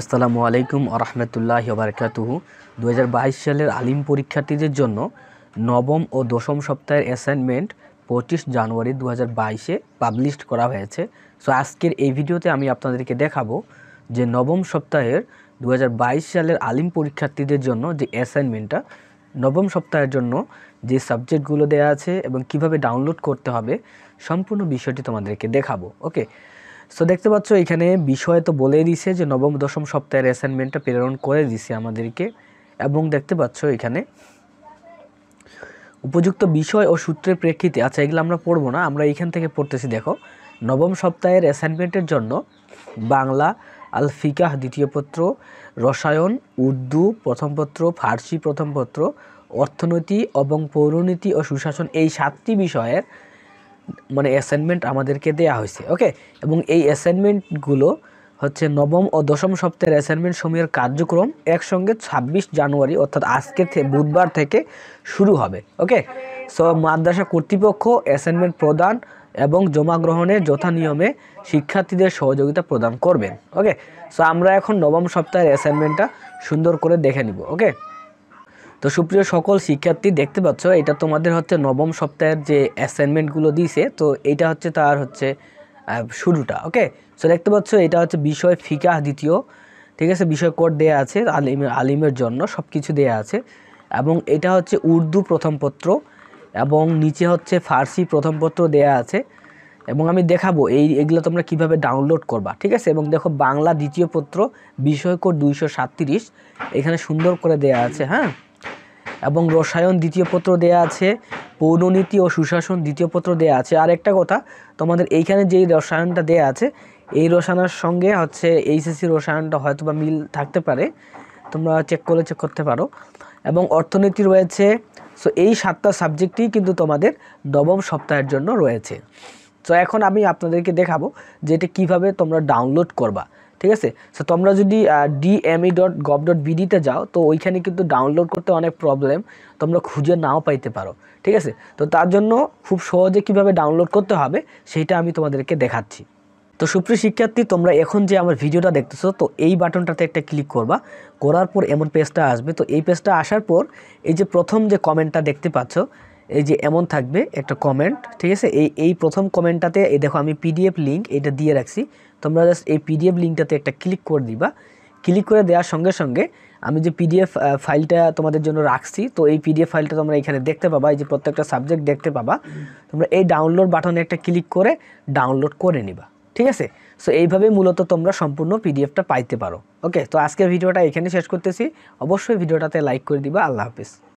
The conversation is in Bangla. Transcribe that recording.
আসসালামু আলাইকুম আরহামতুল্লাহ বারকাতুহু দু সালের আলিম পরীক্ষার্থীদের জন্য নবম ও দশম সপ্তাহের অ্যাসাইনমেন্ট পঁচিশ জানুয়ারি দু হাজার পাবলিশড করা হয়েছে সো আজকের এই ভিডিওতে আমি আপনাদেরকে দেখাবো যে নবম সপ্তাহের দু সালের আলিম পরীক্ষার্থীদের জন্য যে অ্যাসাইনমেন্টটা নবম সপ্তাহের জন্য যে সাবজেক্টগুলো দেয়া আছে এবং কিভাবে ডাউনলোড করতে হবে সম্পূর্ণ বিষয়টি তোমাদেরকে দেখাবো ওকে সো দেখতে পাচ্ছ এখানে বিষয় তো বলে দিছে যে নবম দশম সপ্তাহের অ্যাসাইনমেন্টটা প্রেরণ করে দিছে আমাদেরকে এবং দেখতে পাচ্ছ এখানে উপযুক্ত বিষয় ও সূত্রের প্রেক্ষিতে আচ্ছা এগুলো আমরা পড়বো না আমরা এখান থেকে পড়তেছি দেখো নবম সপ্তাহের অ্যাসাইনমেন্টের জন্য বাংলা আল ফিকাহ দ্বিতীয় পত্র রসায়ন উর্দু প্রথম পত্র ফার্সি প্রথম পত্র অর্থনীতি এবং পৌরনীতি ও সুশাসন এই সাতটি বিষয়ের মানে অ্যাসাইনমেন্ট আমাদেরকে দেয়া হয়েছে ওকে এবং এই অ্যাসাইনমেন্টগুলো হচ্ছে নবম ও দশম সপ্তাহের অ্যাসাইনমেন্ট সময়ের কার্যক্রম একসঙ্গে ছাব্বিশ জানুয়ারি অর্থাৎ আজকে বুধবার থেকে শুরু হবে ওকে সো মাদ্রাসা কর্তৃপক্ষ অ্যাসাইনমেন্ট প্রদান এবং জমা গ্রহণে যথানিয়মে শিক্ষার্থীদের সহযোগিতা প্রদান করবেন ওকে সো আমরা এখন নবম সপ্তাহের অ্যাসাইনমেন্টটা সুন্দর করে দেখে নিব ওকে তো সুপ্রিয় সকল শিক্ষার্থী দেখতে পাচ্ছ এটা তোমাদের হচ্ছে নবম সপ্তাহের যে অ্যাসাইনমেন্টগুলো দিয়েছে তো এটা হচ্ছে তার হচ্ছে শুরুটা ওকে সো দেখতে পাচ্ছ এটা হচ্ছে বিষয় ফিকা দ্বিতীয় ঠিক আছে বিষয় কোড দেয়া আছে আলিমের আলিমের জন্য সব কিছু দেয়া আছে এবং এটা হচ্ছে উর্দু প্রথম পত্র এবং নিচে হচ্ছে ফার্সি প্রথম পত্র দেয়া আছে এবং আমি দেখাবো এই এগুলো তোমরা কিভাবে ডাউনলোড করবা ঠিক আছে এবং দেখো বাংলা দ্বিতীয় পত্র বিষয় কোড দুইশো এখানে সুন্দর করে দেয়া আছে হ্যাঁ এবং রসায়ন দ্বিতীয় পত্র দেয়া আছে পৌরনীতি ও সুশাসন দ্বিতীয় পত্র দেয়া আছে আর একটা কথা তোমাদের এইখানে যেই রসায়নটা দেয়া আছে এই রসায়নের সঙ্গে হচ্ছে এইচএসসি রসায়নটা হয়তো বা মিল থাকতে পারে তোমরা চেক করে চেক করতে পারো এবং অর্থনীতি রয়েছে সো এই সাতটা সাবজেক্টই কিন্তু তোমাদের নবম সপ্তাহের জন্য রয়েছে তো এখন আমি আপনাদেরকে দেখাবো যে এটা কীভাবে তোমরা ডাউনলোড করবা ঠিক আছে সো তোমরা যদি ডিএমই ডট গভ ডট বিডিতে যাও তো ওইখানে কিন্তু ডাউনলোড করতে অনেক প্রবলেম তোমরা খুঁজে নাও পাইতে পারো ঠিক আছে তো তার জন্য খুব সহজে কিভাবে ডাউনলোড করতে হবে সেইটা আমি তোমাদেরকে দেখাচ্ছি তো সুপ্রিয় শিক্ষার্থী তোমরা এখন যে আমার ভিডিওটা দেখতেছো তো এই বাটনটাতে একটা ক্লিক করবা করার পর এমন পেজটা আসবে তো এই পেজটা আসার পর এই যে প্রথম যে কমেন্টটা দেখতে পাচ্ছ এই যে এমন থাকবে একটা কমেন্ট ঠিক আছে এই এই প্রথম কমেন্টটাতে এই দেখো আমি পিডিএফ লিঙ্ক এটা দিয়ে রাখছি তোমরা জাস্ট এই পিডিএফ লিঙ্কটাতে একটা ক্লিক করে দিবা ক্লিক করে দেওয়ার সঙ্গে সঙ্গে আমি যে পিডিএফ ফাইলটা তোমাদের জন্য রাখছি তো এই পিডিএফ ফাইলটা তোমরা এখানে দেখতে পাবা এই যে প্রত্যেকটা সাবজেক্ট দেখতে পাবা তোমরা এই ডাউনলোড বাটনে একটা ক্লিক করে ডাউনলোড করে নিবা ঠিক আছে সো এইভাবে মূলত তোমরা সম্পূর্ণ পিডিএফটা পাইতে পারো ওকে তো আজকের ভিডিওটা এখানে শেষ করতেছি অবশ্যই ভিডিওটাতে লাইক করে দিবা আল্লাহ হাফিজ